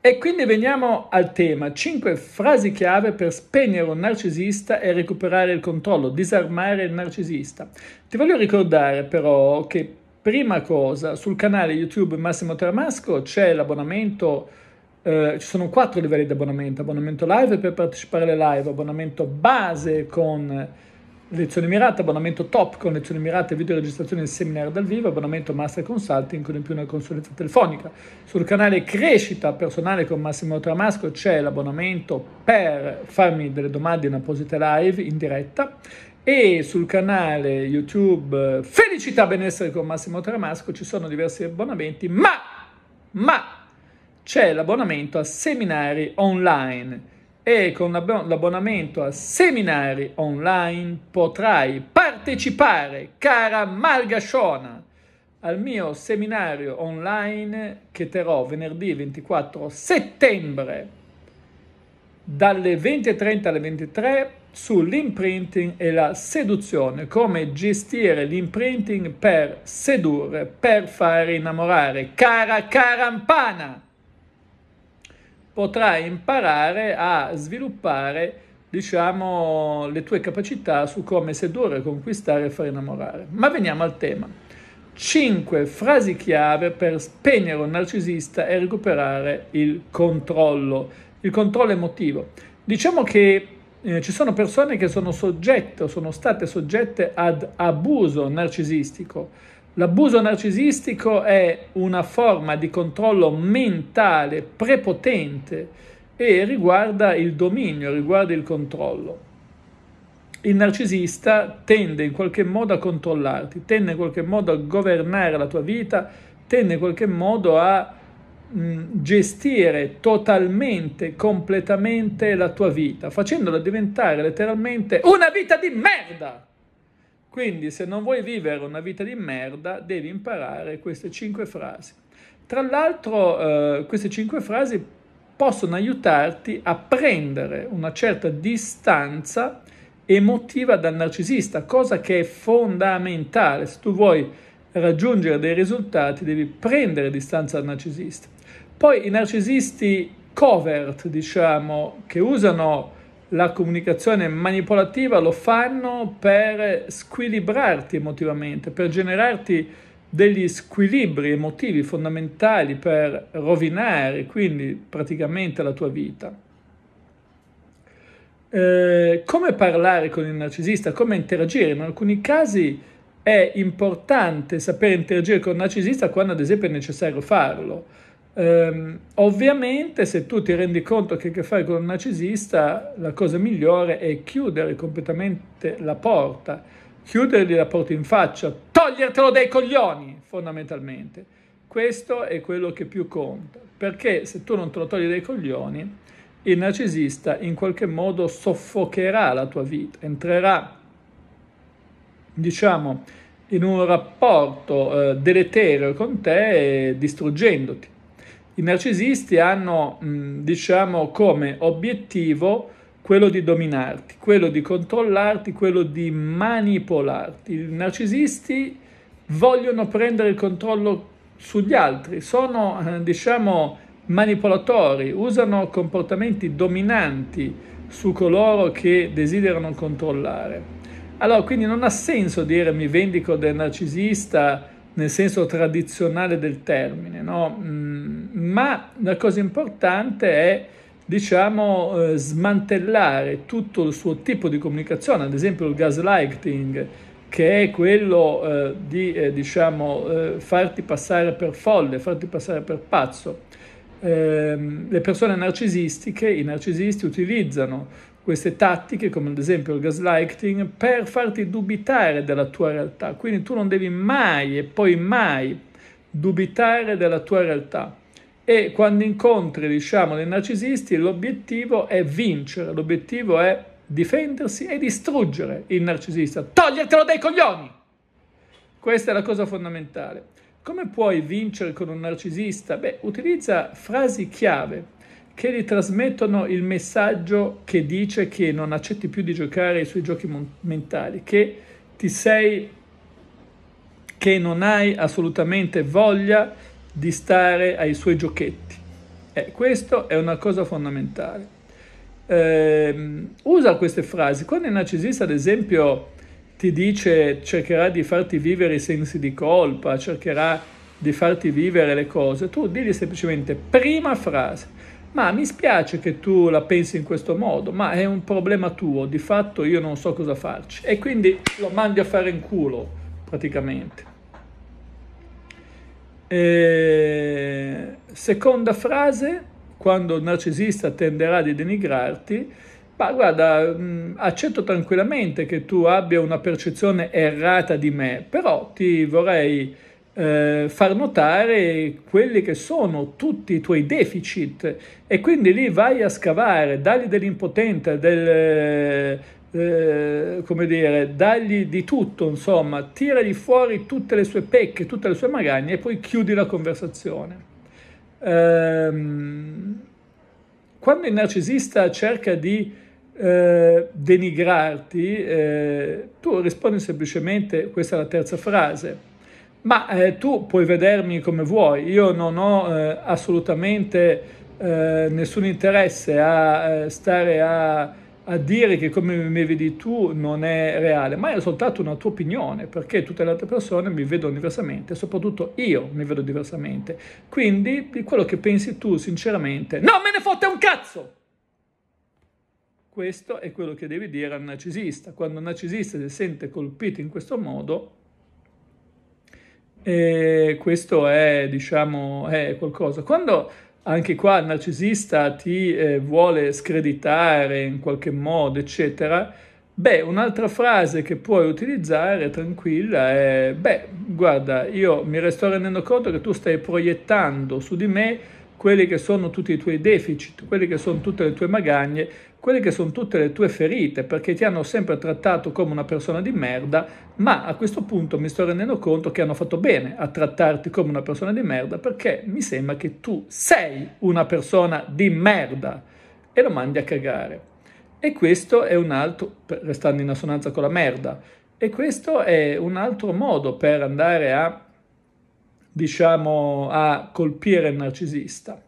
E quindi veniamo al tema, 5 frasi chiave per spegnere un narcisista e recuperare il controllo, disarmare il narcisista. Ti voglio ricordare però che prima cosa sul canale YouTube Massimo Tramasco c'è l'abbonamento, eh, ci sono 4 livelli di abbonamento, abbonamento live per partecipare alle live, abbonamento base con lezione mirata, abbonamento top con lezioni mirate, video registrazione del seminario dal vivo, abbonamento master consulting con in più una consulenza telefonica. Sul canale crescita personale con Massimo Tramasco c'è l'abbonamento per farmi delle domande in apposita live in diretta e sul canale YouTube eh, Felicità Benessere con Massimo Tramasco ci sono diversi abbonamenti, ma, ma c'è l'abbonamento a seminari online e con l'abbonamento a seminari online potrai partecipare, cara Malgasciona, al mio seminario online che terrò venerdì 24 settembre dalle 20.30 alle 23 sull'imprinting e la seduzione, come gestire l'imprinting per sedurre, per fare innamorare. Cara Carampana! potrà imparare a sviluppare diciamo, le tue capacità su come sedurre, conquistare e far innamorare. Ma veniamo al tema. 5 frasi chiave per spegnere un narcisista e recuperare il controllo, il controllo emotivo. Diciamo che eh, ci sono persone che sono soggette o sono state soggette ad abuso narcisistico L'abuso narcisistico è una forma di controllo mentale prepotente e riguarda il dominio, riguarda il controllo. Il narcisista tende in qualche modo a controllarti, tende in qualche modo a governare la tua vita, tende in qualche modo a mh, gestire totalmente, completamente la tua vita, facendola diventare letteralmente una vita di merda. Quindi se non vuoi vivere una vita di merda devi imparare queste cinque frasi. Tra l'altro eh, queste cinque frasi possono aiutarti a prendere una certa distanza emotiva dal narcisista, cosa che è fondamentale. Se tu vuoi raggiungere dei risultati devi prendere distanza dal narcisista. Poi i narcisisti covert, diciamo, che usano la comunicazione manipolativa lo fanno per squilibrarti emotivamente, per generarti degli squilibri emotivi fondamentali per rovinare quindi praticamente la tua vita. Eh, come parlare con il narcisista? Come interagire? In alcuni casi è importante sapere interagire con il narcisista quando ad esempio è necessario farlo Um, ovviamente, se tu ti rendi conto che hai a che fare con un narcisista, la cosa migliore è chiudere completamente la porta, chiudergli la porta in faccia, togliertelo dai coglioni, fondamentalmente. Questo è quello che più conta, perché se tu non te lo togli dai coglioni, il narcisista in qualche modo soffocherà la tua vita, entrerà, diciamo, in un rapporto eh, deleterio con te, distruggendoti. I narcisisti hanno, diciamo, come obiettivo quello di dominarti, quello di controllarti, quello di manipolarti. I narcisisti vogliono prendere il controllo sugli altri, sono, eh, diciamo, manipolatori, usano comportamenti dominanti su coloro che desiderano controllare. Allora, quindi non ha senso dire mi vendico del narcisista nel senso tradizionale del termine, no? ma la cosa importante è diciamo, eh, smantellare tutto il suo tipo di comunicazione, ad esempio il gaslighting, che è quello eh, di eh, diciamo, eh, farti passare per folle, farti passare per pazzo. Ehm, le persone narcisistiche, i narcisisti utilizzano queste tattiche, come ad esempio il gaslighting, per farti dubitare della tua realtà. Quindi tu non devi mai e poi mai dubitare della tua realtà e quando incontri diciamo, dei narcisisti l'obiettivo è vincere, l'obiettivo è difendersi e distruggere il narcisista, togliertelo dai coglioni! Questa è la cosa fondamentale. Come puoi vincere con un narcisista? Beh, utilizza frasi chiave che gli trasmettono il messaggio che dice che non accetti più di giocare ai suoi giochi mentali, che ti sei che non hai assolutamente voglia di stare ai suoi giochetti. Eh, questo è una cosa fondamentale. Eh, usa queste frasi. Quando il narcisista, ad esempio, ti dice cercherà di farti vivere i sensi di colpa, cercherà di farti vivere le cose, tu digli semplicemente prima frase, ma mi spiace che tu la pensi in questo modo, ma è un problema tuo, di fatto io non so cosa farci e quindi lo mandi a fare in culo praticamente. E seconda frase, quando il narcisista tenderà a denigrarti, ma guarda, mm, accetto tranquillamente che tu abbia una percezione errata di me, però ti vorrei eh, far notare quelli che sono tutti i tuoi deficit e quindi lì vai a scavare, dagli dell'impotente, del eh, come dire, dagli di tutto, insomma, tiragli fuori tutte le sue pecche, tutte le sue magagne e poi chiudi la conversazione. Ehm, quando il narcisista cerca di eh, denigrarti, eh, tu rispondi semplicemente, questa è la terza frase, ma eh, tu puoi vedermi come vuoi, io non ho eh, assolutamente eh, nessun interesse a stare a a dire che come mi vedi tu non è reale, ma è soltanto una tua opinione, perché tutte le altre persone mi vedono diversamente, soprattutto io mi vedo diversamente. Quindi di quello che pensi tu, sinceramente, non me ne fotte un cazzo! Questo è quello che devi dire al narcisista. Quando un narcisista si sente colpito in questo modo, eh, questo è, diciamo, è qualcosa. Quando anche qua il narcisista ti eh, vuole screditare in qualche modo, eccetera, beh, un'altra frase che puoi utilizzare tranquilla è, beh, guarda, io mi sto rendendo conto che tu stai proiettando su di me quelli che sono tutti i tuoi deficit, quelli che sono tutte le tue magagne, quelle che sono tutte le tue ferite, perché ti hanno sempre trattato come una persona di merda, ma a questo punto mi sto rendendo conto che hanno fatto bene a trattarti come una persona di merda, perché mi sembra che tu sei una persona di merda e lo mandi a cagare. E questo è un altro, restando in assonanza con la merda, e questo è un altro modo per andare a diciamo, a colpire il narcisista.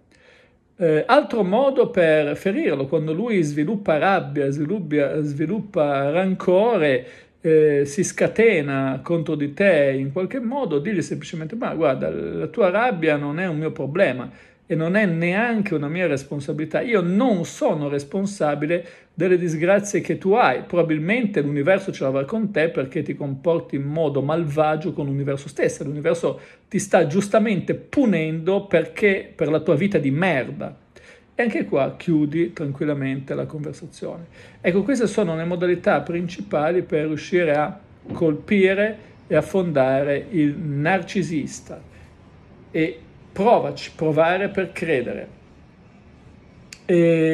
Eh, altro modo per ferirlo, quando lui sviluppa rabbia, sviluppa, sviluppa rancore, eh, si scatena contro di te in qualche modo, digli semplicemente ma guarda la tua rabbia non è un mio problema, e non è neanche una mia responsabilità. Io non sono responsabile delle disgrazie che tu hai. Probabilmente l'universo ce l'avrà con te perché ti comporti in modo malvagio con l'universo stesso. L'universo ti sta giustamente punendo perché, per la tua vita di merda. E anche qua chiudi tranquillamente la conversazione. Ecco, queste sono le modalità principali per riuscire a colpire e affondare il narcisista. E provaci, provare per credere. E